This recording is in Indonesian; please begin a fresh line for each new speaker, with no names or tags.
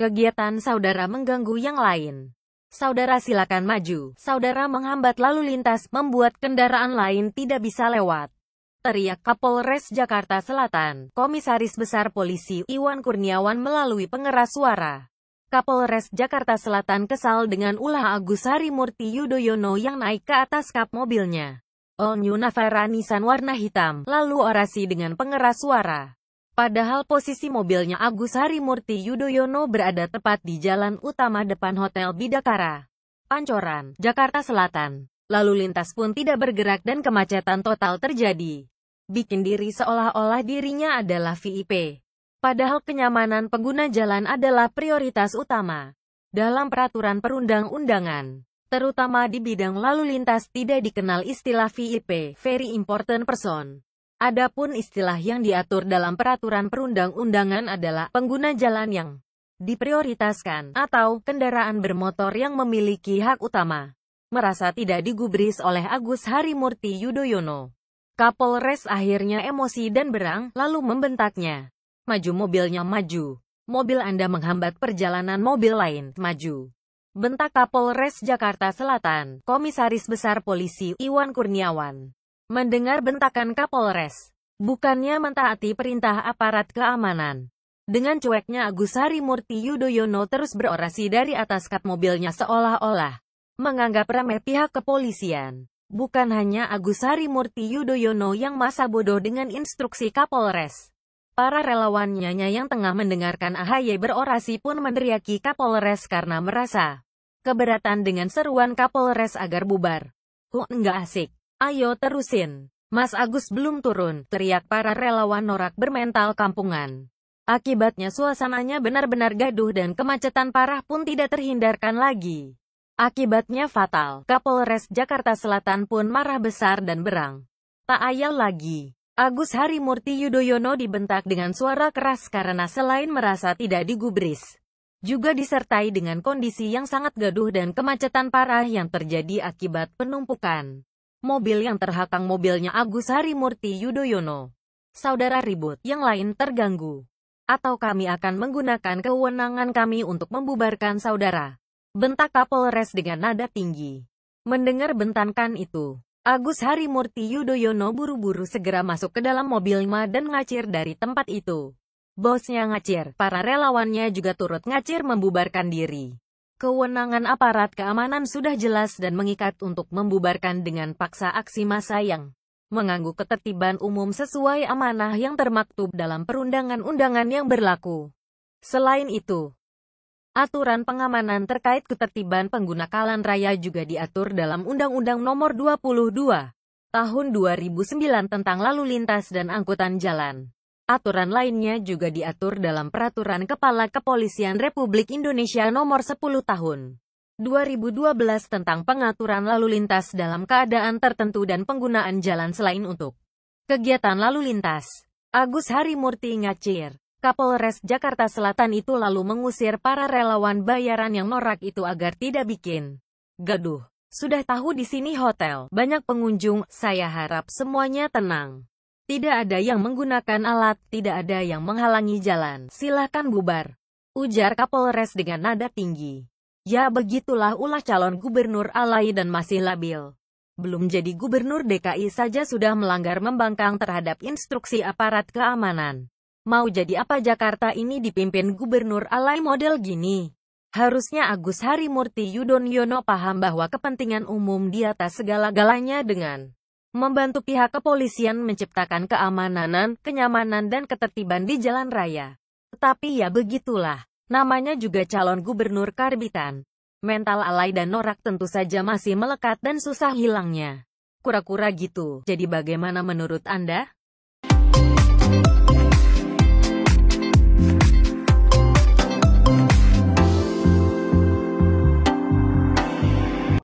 Kegiatan saudara mengganggu yang lain. Saudara silakan maju. Saudara menghambat lalu lintas, membuat kendaraan lain tidak bisa lewat. Teriak Kapolres Jakarta Selatan, Komisaris Besar Polisi Iwan Kurniawan melalui pengeras suara. Kapolres Jakarta Selatan kesal dengan ulah Agus Harimurti Yudhoyono yang naik ke atas kap mobilnya. All New Navara Nissan warna hitam, lalu orasi dengan pengeras suara. Padahal posisi mobilnya Agus Harimurti Yudhoyono berada tepat di jalan utama depan Hotel Bidakara, Pancoran, Jakarta Selatan. Lalu lintas pun tidak bergerak dan kemacetan total terjadi. Bikin diri seolah-olah dirinya adalah VIP. Padahal kenyamanan pengguna jalan adalah prioritas utama. Dalam peraturan perundang-undangan, terutama di bidang lalu lintas tidak dikenal istilah VIP, Very Important Person. Adapun istilah yang diatur dalam peraturan perundang-undangan adalah pengguna jalan yang diprioritaskan atau kendaraan bermotor yang memiliki hak utama. Merasa tidak digubris oleh Agus Harimurti Yudhoyono. Kapolres akhirnya emosi dan berang, lalu membentaknya. Maju mobilnya maju. Mobil Anda menghambat perjalanan mobil lain, maju. Bentak Kapolres Jakarta Selatan, Komisaris Besar Polisi Iwan Kurniawan. Mendengar bentakan Kapolres, bukannya mentaati perintah aparat keamanan. Dengan cueknya Agus Harimurti Yudhoyono terus berorasi dari atas kap mobilnya seolah-olah menganggap remeh pihak kepolisian. Bukan hanya Agus Harimurti Yudhoyono yang masa bodoh dengan instruksi Kapolres. Para relawannya yang tengah mendengarkan AHY berorasi pun meneriaki Kapolres karena merasa keberatan dengan seruan Kapolres agar bubar. Huh, enggak asik. Ayo terusin. Mas Agus belum turun, teriak para relawan norak bermental kampungan. Akibatnya suasananya benar-benar gaduh dan kemacetan parah pun tidak terhindarkan lagi. Akibatnya fatal, Kapolres Jakarta Selatan pun marah besar dan berang. Tak ayal lagi, Agus Harimurti Yudhoyono dibentak dengan suara keras karena selain merasa tidak digubris, juga disertai dengan kondisi yang sangat gaduh dan kemacetan parah yang terjadi akibat penumpukan. Mobil yang terhakang mobilnya Agus Harimurti Yudhoyono. Saudara ribut, yang lain terganggu. Atau kami akan menggunakan kewenangan kami untuk membubarkan saudara. Bentak Kapolres dengan nada tinggi. Mendengar bentakan itu, Agus Harimurti Yudhoyono buru-buru segera masuk ke dalam mobilnya dan ngacir dari tempat itu. Bosnya ngacir, para relawannya juga turut ngacir membubarkan diri. Kewenangan aparat keamanan sudah jelas dan mengikat untuk membubarkan dengan paksa aksi massa yang mengganggu ketertiban umum sesuai amanah yang termaktub dalam perundangan-undangan yang berlaku. Selain itu, aturan pengamanan terkait ketertiban pengguna kalan raya juga diatur dalam Undang-Undang Nomor 22 Tahun 2009 tentang Lalu Lintas dan Angkutan Jalan. Aturan lainnya juga diatur dalam Peraturan Kepala Kepolisian Republik Indonesia Nomor 10 Tahun 2012 tentang pengaturan lalu lintas dalam keadaan tertentu dan penggunaan jalan selain untuk kegiatan lalu lintas. Agus Harimurti Ngacir, Kapolres Jakarta Selatan itu lalu mengusir para relawan bayaran yang norak itu agar tidak bikin gaduh. Sudah tahu di sini hotel, banyak pengunjung, saya harap semuanya tenang. Tidak ada yang menggunakan alat, tidak ada yang menghalangi jalan. Silahkan bubar. Ujar Kapolres dengan nada tinggi. Ya begitulah ulah calon gubernur Alai dan masih labil. Belum jadi gubernur DKI saja sudah melanggar membangkang terhadap instruksi aparat keamanan. Mau jadi apa Jakarta ini dipimpin gubernur Alai model gini? Harusnya Agus Harimurti Yudhoyono paham bahwa kepentingan umum di atas segala-galanya dengan membantu pihak kepolisian menciptakan keamanan, kenyamanan dan ketertiban di jalan raya. Tetapi ya begitulah, namanya juga calon gubernur Karbitan. Mental alay dan norak tentu saja masih melekat dan susah hilangnya. Kura-kura gitu, jadi bagaimana menurut Anda?